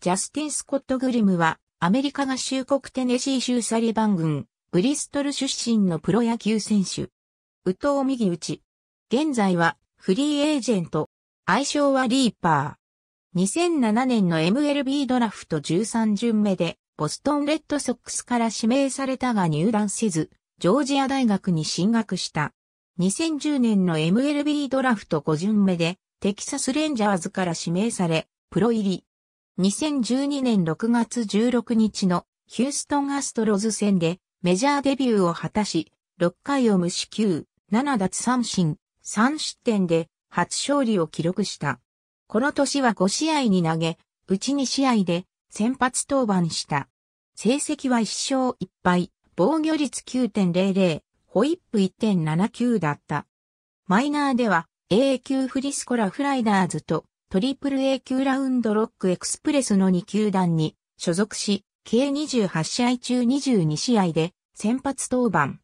ジャスティン・スコット・グリムは、アメリカ合衆国テネシー州サリバン郡、ブリストル出身のプロ野球選手。右藤右打ち。現在は、フリーエージェント。愛称はリーパー。2007年の MLB ドラフト13巡目で、ボストンレッドソックスから指名されたが入団せず、ジョージア大学に進学した。2010年の MLB ドラフト5巡目で、テキサスレンジャーズから指名され、プロ入り。2012年6月16日のヒューストンアストロズ戦でメジャーデビューを果たし、6回を無四球、7奪三振、3失点で初勝利を記録した。この年は5試合に投げ、うち2試合で先発登板した。成績は1勝1敗、防御率9.00、ホイップ1.79だった。マイナーでは A 級フリスコラフライダーズとトリプル A 級ラウンドロックエクスプレスの2球団に所属し、計28試合中22試合で先発登板。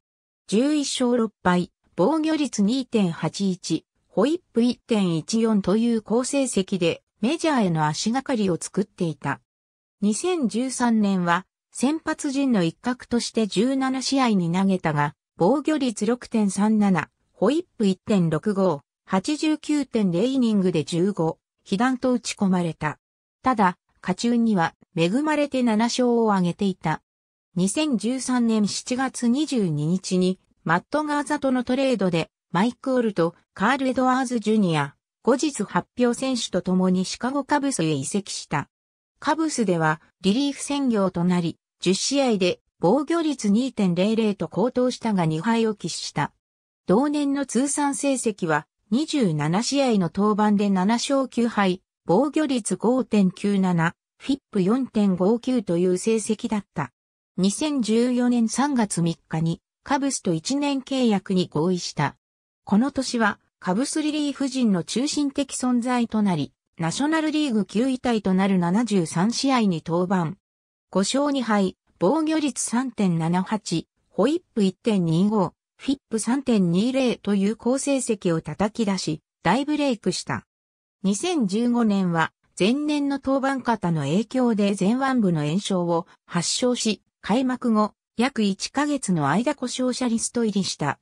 11勝6敗、防御率2.81、ホイップ1.14という好成績でメジャーへの足がかりを作っていた。2013年は先発陣の一角として17試合に投げたが、防御率6.37、ホイップ1.65、89.0イニングで15被弾と打ち込まれた。ただ、家中には恵まれて7勝を挙げていた。2013年7月22日にマット・ガーザとのトレードでマイク・オルとカール・エドワーズ・ジュニア、後日発表選手と共にシカゴカブスへ移籍した。カブスではリリーフ専業となり、10試合で防御率2.00と高騰したが2敗を喫した。同年の通算成績は27試合の登板で7勝9敗、防御率5.97、フィップ4.59という成績だった。2014年3月3日にカブスと1年契約に合意した。この年はカブスリリーフ陣の中心的存在となり、ナショナルリーグ9位体となる73試合に登板。5勝2敗、防御率3.78、ホイップ1.25、フィップ3.20という好成績を叩き出し、大ブレイクした。2015年は、前年の登板方の影響で前腕部の炎症を発症し、開幕後、約1ヶ月の間故障者リスト入りした。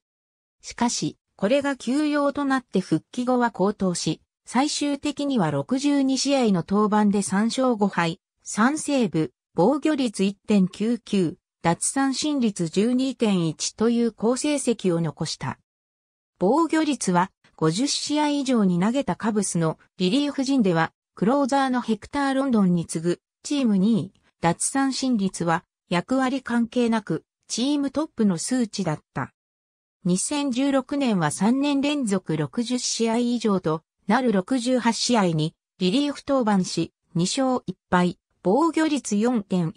しかし、これが休養となって復帰後は高騰し、最終的には62試合の登板で3勝5敗、3セーブ、防御率1.99、奪三振率12.1という好成績を残した。防御率は50試合以上に投げたカブスのリリーフ陣ではクローザーのヘクター・ロンドンに次ぐチーム2位、奪三振率は役割関係なくチームトップの数値だった。2016年は3年連続60試合以上となる68試合にリリーフ登板し2勝1敗、防御率4.10、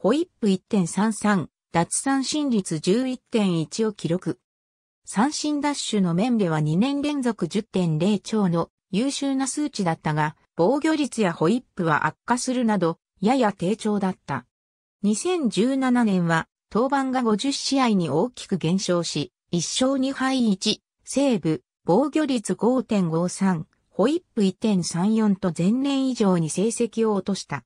ホイップ1.33、奪三振率11.1を記録。三振ダッシュの面では2年連続10.0超の優秀な数値だったが、防御率やホイップは悪化するなど、やや低調だった。2017年は、登板が50試合に大きく減少し、1勝2敗1、セーブ、防御率5.53、ホイップ1.34と前年以上に成績を落とした。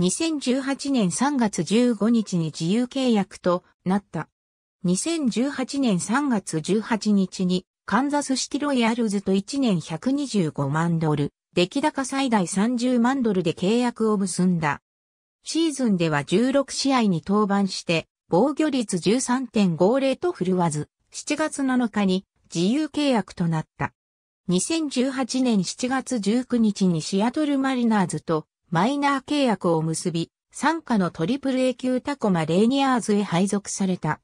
2018年3月15日に自由契約となった。2018年3月18日にカンザスシティロイヤルズと1年125万ドル、出来高最大30万ドルで契約を結んだ。シーズンでは16試合に登板して、防御率13.50と振るわず、7月7日に自由契約となった。2018年7月19日にシアトルマリナーズとマイナー契約を結び、参加のトリプル A 級タコマレーニアーズへ配属された。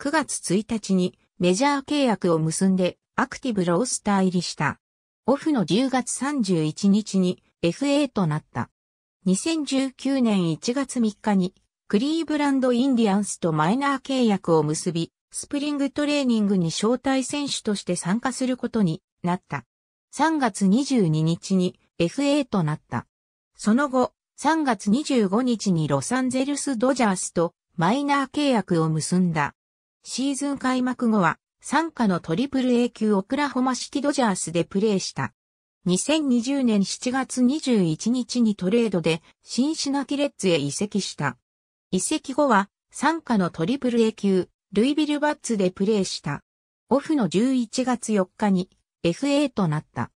9月1日にメジャー契約を結んでアクティブロースター入りした。オフの10月31日に FA となった。2019年1月3日にクリーブランドインディアンスとマイナー契約を結び、スプリングトレーニングに招待選手として参加することになった。3月22日に FA となった。その後、3月25日にロサンゼルスドジャースとマイナー契約を結んだ。シーズン開幕後は、参加のトリプル A 級オクラホマシティドジャースでプレーした。2020年7月21日にトレードでシンシナティレッツへ移籍した。移籍後は参加のトリプル A 級ルイビルバッツでプレーした。オフの11月4日に FA となった。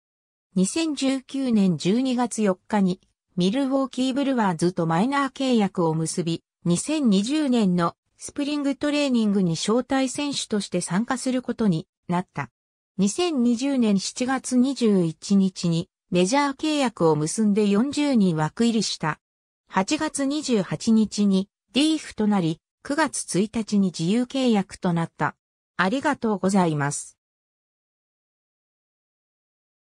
2019年12月4日にミルウォーキーブルワーズとマイナー契約を結び、2020年のスプリングトレーニングに招待選手として参加することになった。2020年7月21日にメジャー契約を結んで40人枠入りした。8月28日にリーフとなり、9月1日に自由契約となった。ありがとうございます。